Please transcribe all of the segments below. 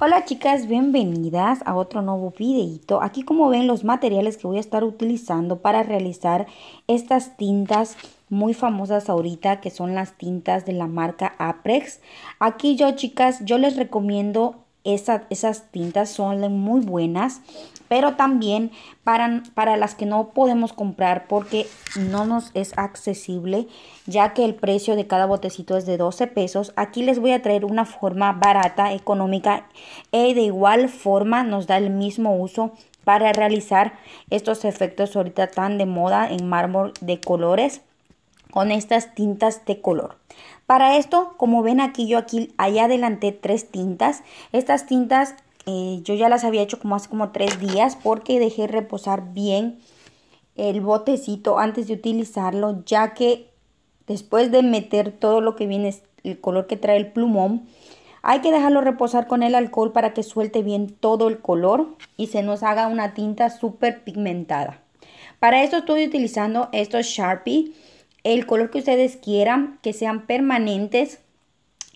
Hola chicas, bienvenidas a otro nuevo videito. Aquí como ven los materiales que voy a estar utilizando para realizar estas tintas muy famosas ahorita que son las tintas de la marca Aprex. Aquí yo chicas, yo les recomiendo esas tintas son muy buenas, pero también para, para las que no podemos comprar porque no nos es accesible, ya que el precio de cada botecito es de 12 pesos. Aquí les voy a traer una forma barata, económica y e de igual forma nos da el mismo uso para realizar estos efectos ahorita tan de moda en mármol de colores con estas tintas de color. Para esto, como ven aquí, yo aquí allá adelante tres tintas. Estas tintas eh, yo ya las había hecho como hace como tres días porque dejé reposar bien el botecito antes de utilizarlo, ya que después de meter todo lo que viene, el color que trae el plumón, hay que dejarlo reposar con el alcohol para que suelte bien todo el color y se nos haga una tinta súper pigmentada. Para esto estoy utilizando estos Sharpie el color que ustedes quieran, que sean permanentes.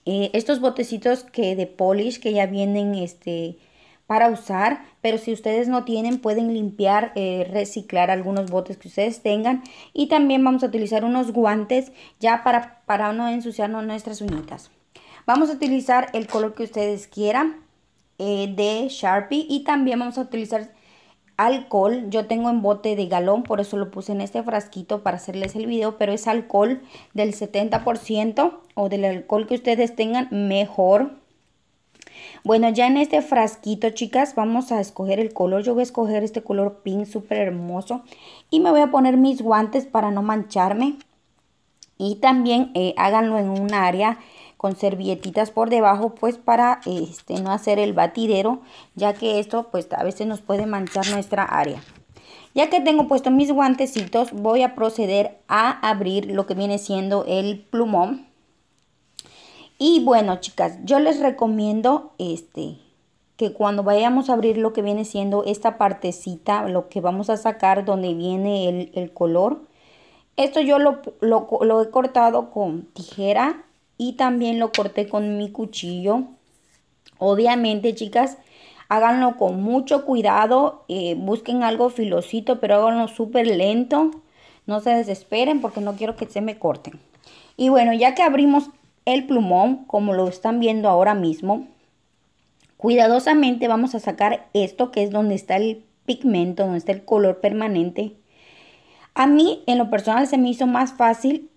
Eh, estos botecitos que de polish que ya vienen este, para usar, pero si ustedes no tienen pueden limpiar, eh, reciclar algunos botes que ustedes tengan. Y también vamos a utilizar unos guantes ya para, para no ensuciar nuestras uñitas. Vamos a utilizar el color que ustedes quieran eh, de Sharpie y también vamos a utilizar alcohol, yo tengo en bote de galón, por eso lo puse en este frasquito para hacerles el video, pero es alcohol del 70% o del alcohol que ustedes tengan mejor. Bueno, ya en este frasquito, chicas, vamos a escoger el color. Yo voy a escoger este color pink súper hermoso. Y me voy a poner mis guantes para no mancharme. Y también eh, háganlo en un área con servilletitas por debajo pues para este, no hacer el batidero ya que esto pues a veces nos puede manchar nuestra área. Ya que tengo puesto mis guantecitos voy a proceder a abrir lo que viene siendo el plumón. Y bueno chicas, yo les recomiendo este que cuando vayamos a abrir lo que viene siendo esta partecita, lo que vamos a sacar donde viene el, color, esto yo lo, lo he cortado con tijera y también lo corté con mi cuchillo. Obviamente, chicas, háganlo con mucho cuidado, eh, busquen algo filocito, pero háganlo súper lento. No se desesperen porque no quiero que se me corten. Y bueno, ya que abrimos el plumón, como lo están viendo ahora mismo, cuidadosamente vamos a sacar esto que es donde está el pigmento, donde está el color permanente. A mí, en lo personal, se me hizo más fácil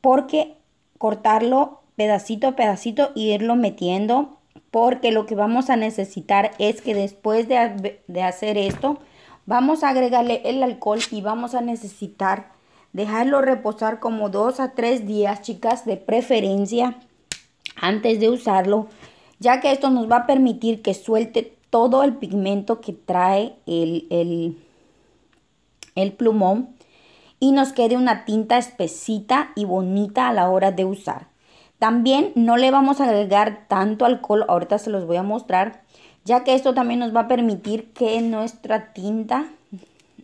porque cortarlo pedacito a pedacito irlo metiendo porque lo que vamos a necesitar es que después de, hacer esto vamos a agregarle el alcohol y vamos a necesitar dejarlo reposar como dos a tres días, chicas, de preferencia antes de usarlo, ya que esto nos va a permitir que suelte todo el pigmento que trae el, el, el plumón y nos quede una tinta espesita y bonita a la hora de usar. También no le vamos a agregar tanto alcohol, ahorita se los voy a mostrar, ya que esto también nos va a permitir que nuestra tinta,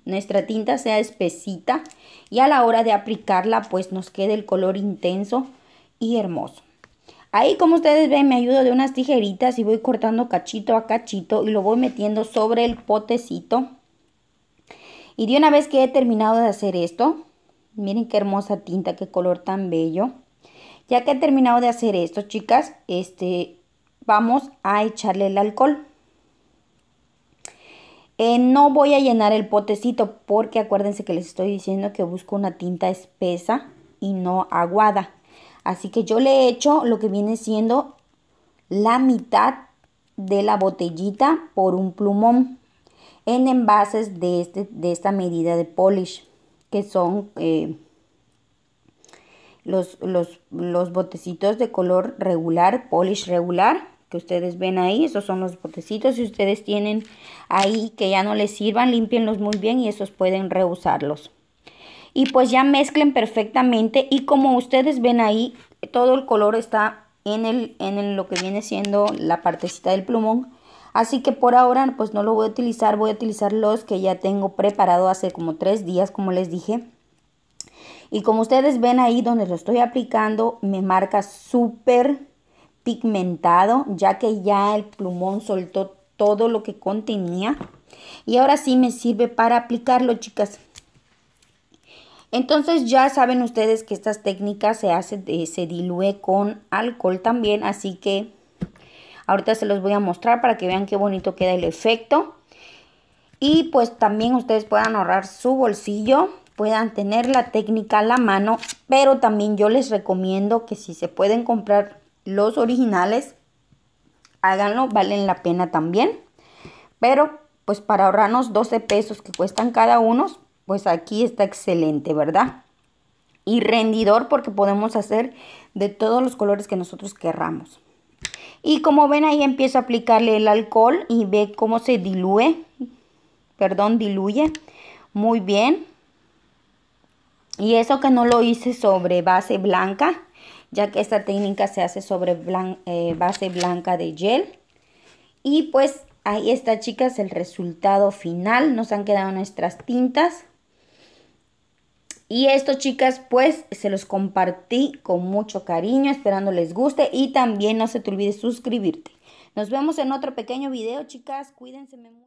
nuestra tinta sea espesita y a la hora de aplicarla pues nos quede el color intenso y hermoso. Ahí como ustedes ven me ayudo de unas tijeritas y voy cortando cachito a cachito y lo voy metiendo sobre el potecito. Y de una vez que he terminado de hacer esto, miren qué hermosa tinta, qué color tan bello. Ya que he terminado de hacer esto, chicas, este, vamos a echarle el alcohol. Eh, no voy a llenar el potecito porque acuérdense que les estoy diciendo que busco una tinta espesa y no aguada. Así que yo le he hecho lo que viene siendo la mitad de la botellita por un plumón en envases de, este, de esta medida de polish que son... Eh, los, los, botecitos de color regular, polish regular, que ustedes ven ahí, esos son los botecitos. Si ustedes tienen ahí que ya no les sirvan, límpienlos muy bien y esos pueden reusarlos. Y pues ya mezclen perfectamente y como ustedes ven ahí, todo el color está en, el, en lo que viene siendo la partecita del plumón. Así que por ahora pues no lo voy a utilizar, voy a utilizar los que ya tengo preparado hace como tres días, como les dije. Y como ustedes ven ahí donde lo estoy aplicando, me marca súper pigmentado, ya que ya el plumón soltó todo lo que contenía. Y ahora sí me sirve para aplicarlo, chicas. Entonces ya saben ustedes que estas técnicas se hace, eh, se diluye con alcohol también, así que ahorita se los voy a mostrar para que vean qué bonito queda el efecto. Y pues también ustedes puedan ahorrar su bolsillo puedan tener la técnica a la mano, pero también yo les recomiendo que si se pueden comprar los originales, háganlo, valen la pena también. Pero pues para ahorrarnos 12 pesos que cuestan cada uno, pues aquí está excelente, ¿verdad? Y rendidor porque podemos hacer de todos los colores que nosotros querramos. Y como ven ahí empiezo a aplicarle el alcohol y ve cómo se diluye, perdón, diluye muy bien. Y eso que no lo hice sobre base blanca, ya que esta técnica se hace sobre eh, base blanca de gel. Y pues ahí está chicas el resultado final, nos han quedado nuestras tintas. Y esto chicas pues se los compartí con mucho cariño, esperando les guste y también no se te olvide suscribirte. Nos vemos en otro pequeño video chicas, cuídense mucho.